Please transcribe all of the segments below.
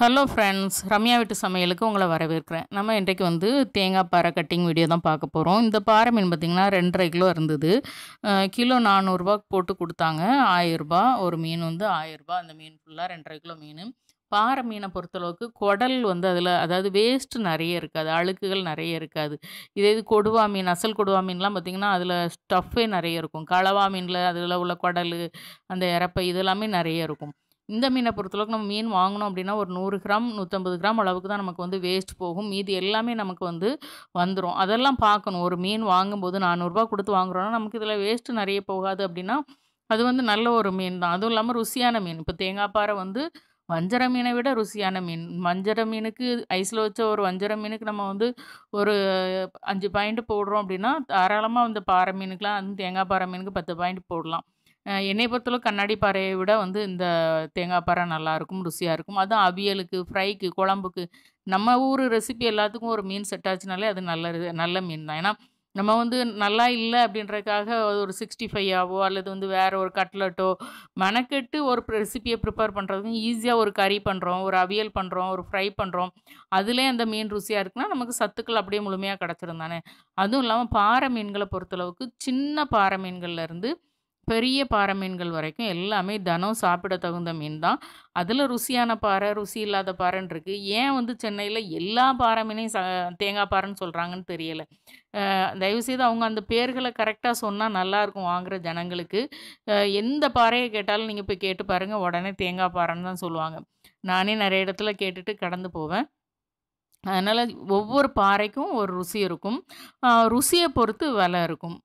hello friends Ramya வீட்டு சமையலுக்கு உங்களை வரவேற்கிறேன் நம்ம இன்றைக்கு வந்து தேங்காய் பாறை கட்டிங் வீடியோ தான் பார்க்க போகிறோம் இந்த பாறை மீன் பார்த்திங்கன்னா ரெண்டரை கிலோ இருந்தது கிலோ நானூறுரூவா போட்டு கொடுத்தாங்க ஆயிரரூபா ஒரு மீன் வந்து ஆயிரரூபா அந்த மீன் ஃபுல்லாக ரெண்டரை கிலோ மீன் பாறை மீனை பொறுத்தளவுக்கு குடல் வந்து அதில் அதாவது வேஸ்ட்டு நிறைய இருக்காது அழுக்குகள் நிறைய இருக்காது இதே இது கொடுவா மீன் அசல் கொடுவா மீன்லாம் பார்த்திங்கன்னா அதில் ஸ்டஃப்பே நிறைய இருக்கும் களவா மீனில் அதில் உள்ள குடல் அந்த இறப்பை இதெல்லாமே நிறைய இருக்கும் இந்த மீனை பொறுத்தளவுக்கு நம்ம மீன் வாங்கினோம் அப்படின்னா ஒரு நூறு கிராம் நூற்றம்பது கிராம் அளவுக்கு தான் நமக்கு வந்து வேஸ்ட் போகும் மீதி எல்லாமே நமக்கு வந்து வந்துடும் அதெல்லாம் பார்க்கணும் ஒரு மீன் வாங்கும்போது நானூறுரூபா கொடுத்து வாங்குறோன்னா நமக்கு இதில் வேஸ்ட்டு நிறைய போகாது அப்படின்னா அது வந்து நல்ல ஒரு மீன் தான் அதுவும் இல்லாமல் ருசியான மீன் இப்போ தேங்காய் பாறை வந்து வஞ்சர மீனை விட ருசியான மீன் வஞ்சர மீனுக்கு ஐஸில் வச்ச ஒரு வஞ்சர மீனுக்கு நம்ம வந்து ஒரு அஞ்சு பாயிண்ட் போடுறோம் அப்படின்னா தாராளமாக அந்த பாறை மீனுக்கெலாம் அந்த தேங்காய் பாறை மீனுக்கு பத்து பாயிண்ட் போடலாம் என்னை பொறுத்தளவு கண்ணாடி பாறையை விட வந்து இந்த தேங்காய் பாறை நல்லாயிருக்கும் ருசியாக இருக்கும் அதுவும் அவியலுக்கு ஃப்ரைக்கு குழம்புக்கு நம்ம ஊர் ரெசிபி எல்லாத்துக்கும் ஒரு மீன் செட் ஆச்சுனாலே அது நல்ல நல்ல மீன் தான் ஏன்னா நம்ம வந்து நல்லா இல்லை அப்படின்றதுக்காக ஒரு சிக்ஸ்டி ஃபைவாவோ அல்லது வந்து வேறு ஒரு கட்லட்டோ மெனக்கெட்டு ஒரு ரெசிபியை ப்ரிப்பேர் பண்ணுறதுக்கும் ஈஸியாக ஒரு கறி பண்ணுறோம் ஒரு அவியல் பண்ணுறோம் ஒரு ஃப்ரை பண்ணுறோம் அதிலே அந்த மீன் ருசியாக இருக்குன்னா நமக்கு சத்துக்கள் அப்படியே முழுமையாக கிடச்சிருந்தானே அதுவும் இல்லாமல் பாறை மீன்களை பொறுத்தளவுக்கு சின்ன பாறை மீன்கள்லேருந்து இருந்து பெரிய பாறை மீன்கள் வரைக்கும் எல்லாமே தினம் சாப்பிட தகுந்த மீன் தான் அதில் ருசியான பாறை ருசி இல்லாத பாறைன்னு இருக்குது ஏன் வந்து சென்னையில் எல்லா பாறை மீனையும் ச தேங்காய் பாறைன்னு சொல்கிறாங்கன்னு தெரியலை தயவுசெய்து அவங்க அந்த பேர்களை கரெக்டாக சொன்னால் நல்லாயிருக்கும் வாங்குகிற ஜனங்களுக்கு எந்த பாறையை கேட்டாலும் நீங்கள் போய் கேட்டு பாருங்கள் உடனே தேங்காய் பாறைன்னு தான் சொல்லுவாங்க நானே நிறைய இடத்துல கேட்டுட்டு கடந்து போவேன் அதனால் ஒவ்வொரு பாறைக்கும் ஒரு ருசி இருக்கும் ருசியை பொறுத்து விலை இருக்கும்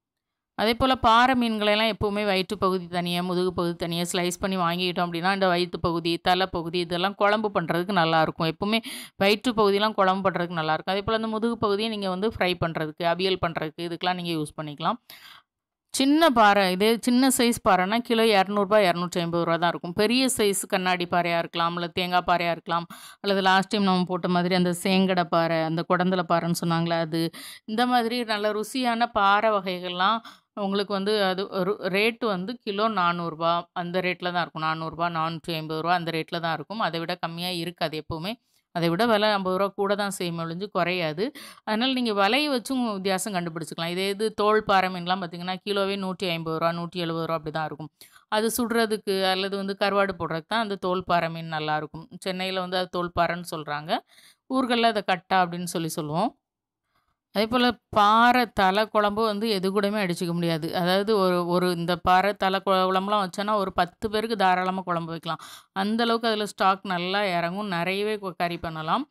அதே போல் பாறை மீன்களெல்லாம் எப்போவுமே வயிற்று பகுதி தனியாக முதுகு பகுதி தனியாக ஸ்லைஸ் பண்ணி வாங்கிக்கிட்டோம் அப்படின்னா இந்த வயிற்று பகுதி தலை பகுதி இதெல்லாம் குழம்பு பண்ணுறதுக்கு நல்லாயிருக்கும் எப்போவுமே வயிற்று பகுதியெலாம் குழம்பு பண்ணுறதுக்கு நல்லாயிருக்கும் அதே போல் அந்த முதுகு பகுதியை நீங்கள் வந்து ஃப்ரை பண்ணுறதுக்கு அவியல் பண்ணுறதுக்கு இதுக்கெலாம் நீங்கள் யூஸ் பண்ணிக்கலாம் சின்ன பாறை இதே சின்ன சைஸ் பாறைன்னா கிலோ இரநூறுபா இரநூற்றி ஐம்பது ரூபா தான் இருக்கும் பெரிய சைஸ் கண்ணாடி பாறையாக இருக்கலாம் இல்லை தேங்காய் பாறையாக இருக்கலாம் அல்லது லாஸ்ட் டைம் நம்ம போட்ட மாதிரி அந்த சேங்கட பாறை அந்த குடந்தல பாறைன்னு சொன்னாங்களே அது இந்த மாதிரி நல்ல ருசியான பாறை வகைகள்லாம் உங்களுக்கு வந்து அது ஒரு ரேட்டு வந்து கிலோ நானூறுரூபா அந்த ரேட்டில் தான் இருக்கும் நானூறுரூபா நானூற்றி ஐம்பது ரூபா அந்த ரேட்டில் தான் இருக்கும் அதை விட கம்மியாக இருக்காது எப்போவுமே அதை விட விலை ஐம்பது ரூபா கூட தான் செய்யும் ஒழிஞ்சு குறையாது அதனால் நீங்கள் விலையை வச்சும் வித்தியாசம் கண்டுபிடிச்சிக்கலாம் இதே இது தோல் பாறை மீன்லாம் பார்த்திங்கன்னா கிலோவே நூற்றி ஐம்பது ரூபா நூற்றி எழுபது ரூபா அப்படி தான் இருக்கும் அது சுடுறதுக்கு அல்லது வந்து கருவாடு போடுறதுக்கு தான் அந்த தோல் பாறை மீன் நல்லாயிருக்கும் சென்னையில் வந்து அது தோல் பாறைன்னு சொல்கிறாங்க ஊர்களில் அதை கட்டா அப்படின்னு சொல்லி சொல்லுவோம் அதே போல் பாறை தலை குழம்பு வந்து எது கூடயுமே அடிச்சிக்க முடியாது அதாவது ஒரு ஒரு இந்த பாறை தலை குழம்புலாம் வச்சோன்னா ஒரு பத்து பேருக்கு தாராளமாக குழம்பு வைக்கலாம் அந்தளவுக்கு அதில் ஸ்டாக் நல்லா இறங்கும் நிறையவே கறி பண்ணலாம்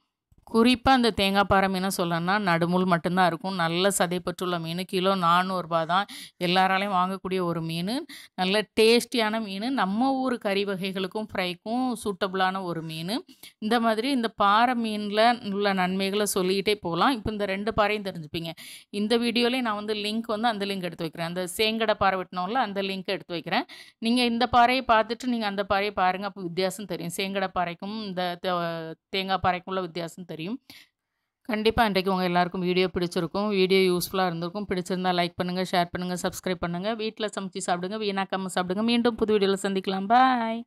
குறிப்பாக அந்த தேங்காய் பாறை மீனை சொல்லணும்னா நடுமுள் மட்டும்தான் இருக்கும் நல்ல சதைப்பற்றுள்ள மீன் கிலோ நானூறுரூபா தான் எல்லாராலையும் வாங்கக்கூடிய ஒரு மீன் நல்ல டேஸ்டியான மீன் நம்ம ஊர் கறி வகைகளுக்கும் ஃப்ரைக்கும் சூட்டபுளான ஒரு மீன் இந்த மாதிரி இந்த பாறை மீனில் உள்ள நன்மைகளை சொல்லிக்கிட்டே போகலாம் இப்போ இந்த ரெண்டு பாறையும் தெரிஞ்சுப்பீங்க இந்த வீடியோலேயே நான் வந்து லிங்க் வந்து அந்த லிங்க் எடுத்து வைக்கிறேன் அந்த சேங்கடை பாறை வெட்டினோம்ல அந்த லிங்க் எடுத்து வைக்கிறேன் நீங்கள் இந்த பாறையை பார்த்துட்டு நீங்கள் அந்த பாறையை பாருங்கள் அப்போ வித்தியாசம் தெரியும் சேங்கடை பாறைக்கும் இந்த தேங்காய் பாறைக்கும் உள்ள வித்தியாசம் தெரியும் தெரியும் கண்டிப்பாக இன்றைக்கு உங்கள் எல்லாருக்கும் வீடியோ பிடிச்சிருக்கும் வீடியோ யூஸ்ஃபுல்லாக இருந்திருக்கும் பிடிச்சிருந்தால் லைக் பண்ணுங்கள் ஷேர் பண்ணுங்கள் சப்ஸ்கிரைப் பண்ணுங்கள் வீட்டில் சமைச்சு சாப்பிடுங்க வீணாக்காமல் சாப்பிடுங்க மீண்டும் புது வீடியோவில் சந்திக்கலாம் பாய்